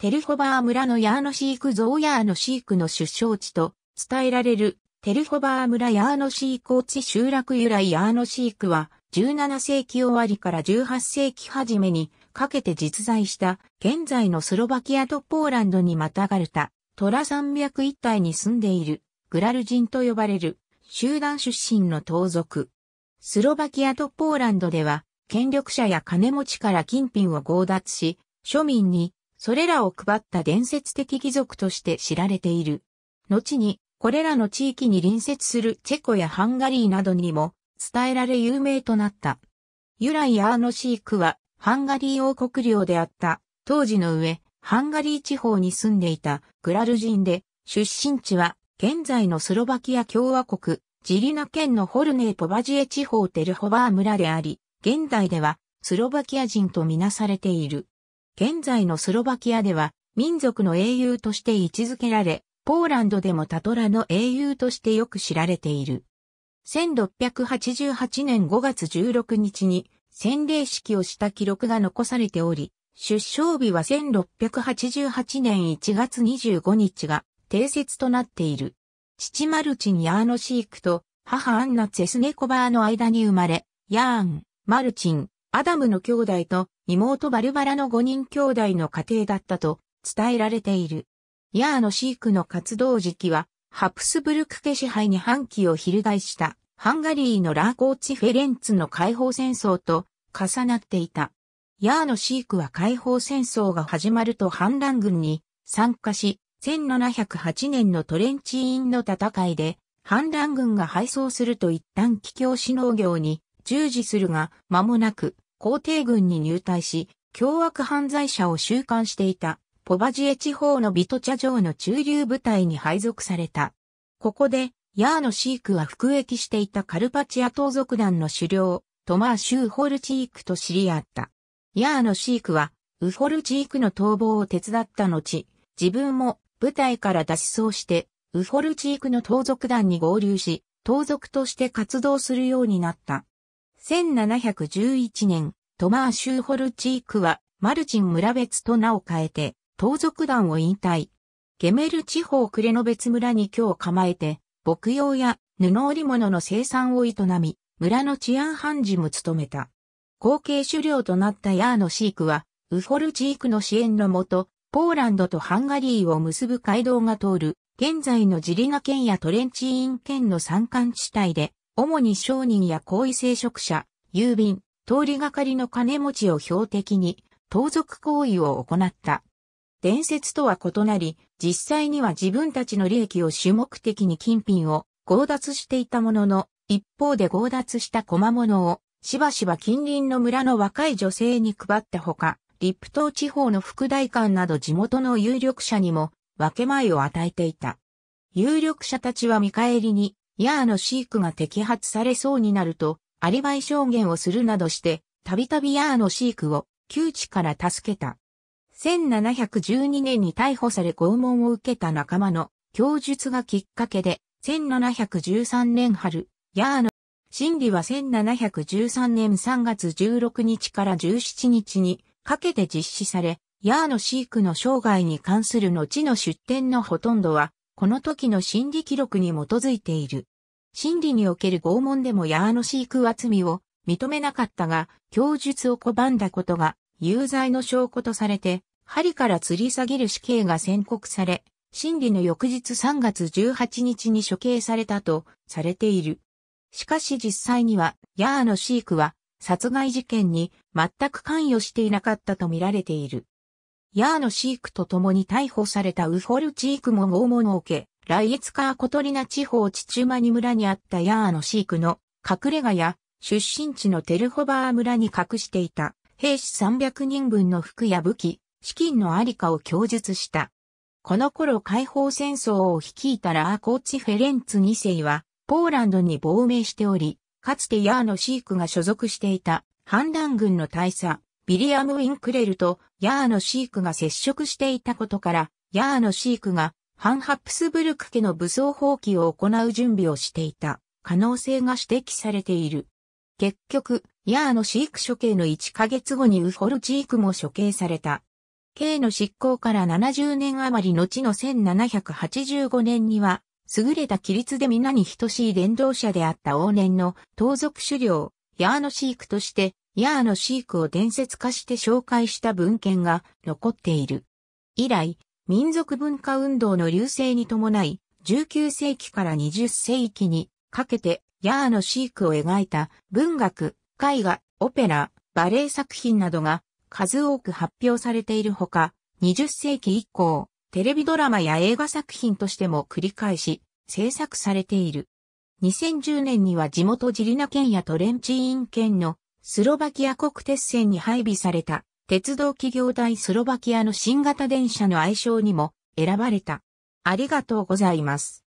テルホバー村のヤーノシークゾーヤーノシークの出生地と伝えられるテルホバー村ヤーノシー高地集落由来ヤーノシークは17世紀終わりから18世紀初めにかけて実在した現在のスロバキアとポーランドにまたがるたトラ山脈一帯に住んでいるグラル人と呼ばれる集団出身の盗賊。スロバキアとポーランドでは権力者や金持ちから金品を強奪し庶民にそれらを配った伝説的貴族として知られている。後に、これらの地域に隣接するチェコやハンガリーなどにも伝えられ有名となった。由来アーノシークはハンガリー王国領であった当時の上、ハンガリー地方に住んでいたグラル人で出身地は現在のスロバキア共和国ジリナ県のホルネーポバジエ地方テルホバー村であり、現代ではスロバキア人とみなされている。現在のスロバキアでは民族の英雄として位置づけられ、ポーランドでもタトラの英雄としてよく知られている。1688年5月16日に洗礼式をした記録が残されており、出生日は1688年1月25日が定説となっている。父マルチン・ヤーノシークと母アンナ・ツェスネコバーの間に生まれ、ヤーン、マルチン、アダムの兄弟と妹バルバラの5人兄弟の家庭だったと伝えられている。ヤーのシークの活動時期は、ハプスブルク家支配に反旗を翻した、ハンガリーのラーコーチ・フェレンツの解放戦争と重なっていた。ヤーのシークは解放戦争が始まると反乱軍に参加し、1708年のトレンチインの戦いで、反乱軍が敗走すると一旦帰郷し農業に従事するが、間もなく皇帝軍に入隊し、凶悪犯罪者を収監していた、ポバジエ地方のビトチャ城の中流部隊に配属された。ここで、ヤーのシークは服役していたカルパチア盗賊団の首領、トマー・シューホルチークと知り合った。ヤーのシークは、ウホルチークの逃亡を手伝った後、自分も部隊から脱走して、ウホルチークの盗賊団に合流し、盗賊として活動するようになった。1711年、トマー・シューホルチークは、マルチン村別と名を変えて、盗賊団を引退。ゲメル地方クレノ別村に今日構えて、牧羊や布織物の生産を営み、村の治安判事も務めた。後継狩猟となったヤーノシークは、ウホルチークの支援のもと、ポーランドとハンガリーを結ぶ街道が通る、現在のジリナ県やトレンチーン県の山間地帯で、主に商人や行為聖職者、郵便、通りがかりの金持ちを標的に、盗賊行為を行った。伝説とは異なり、実際には自分たちの利益を主目的に金品を強奪していたものの、一方で強奪した小物を、しばしば近隣の村の若い女性に配ったほか、リップ島地方の副大官など地元の有力者にも分け前を与えていた。有力者たちは見返りにヤーの飼育が摘発されそうになると、アリバイ証言をするなどして、たびたびヤーの飼育を窮地から助けた。1712年に逮捕され拷問を受けた仲間の供述がきっかけで、1713年春、ヤーの審理は1713年3月16日から17日にかけて実施され、ヤーの飼育の生涯に関する後の出典のほとんどは、この時の審理記録に基づいている。真理における拷問でもヤーのシークは罪を認めなかったが、供述を拒んだことが有罪の証拠とされて、針から吊り下げる死刑が宣告され、真理の翌日3月18日に処刑されたとされている。しかし実際には、ヤーノシークは殺害事件に全く関与していなかったと見られている。ヤーのシークと共に逮捕されたウフォルチークも拷問を受け、来月か、小カーコトリナ地方チチュマニ村にあったヤーの飼育の隠れ家や出身地のテルホバー村に隠していた兵士300人分の服や武器、資金のありかを供述した。この頃解放戦争を率いたラーコーチ・フェレンツ2世はポーランドに亡命しており、かつてヤーの飼育が所属していた反乱軍の大佐、ビリアム・ウィンクレルとヤーの飼育が接触していたことから、ヤーの飼育がハン・ハプスブルク家の武装放棄を行う準備をしていた可能性が指摘されている。結局、ヤーの飼育処刑の1ヶ月後にウホルチークも処刑された。刑の執行から70年余り後の1785年には、優れた規律で皆に等しい伝道者であった往年の盗賊狩猟、ヤーの飼育として、ヤーの飼育を伝説化して紹介した文献が残っている。以来、民族文化運動の流星に伴い、19世紀から20世紀にかけて、ヤーの飼育を描いた文学、絵画、オペラ、バレエ作品などが数多く発表されているほか、20世紀以降、テレビドラマや映画作品としても繰り返し制作されている。2010年には地元ジリナ県やトレンチーン県のスロバキア国鉄線に配備された鉄道企業大スロバキアの新型電車の愛称にも選ばれた。ありがとうございます。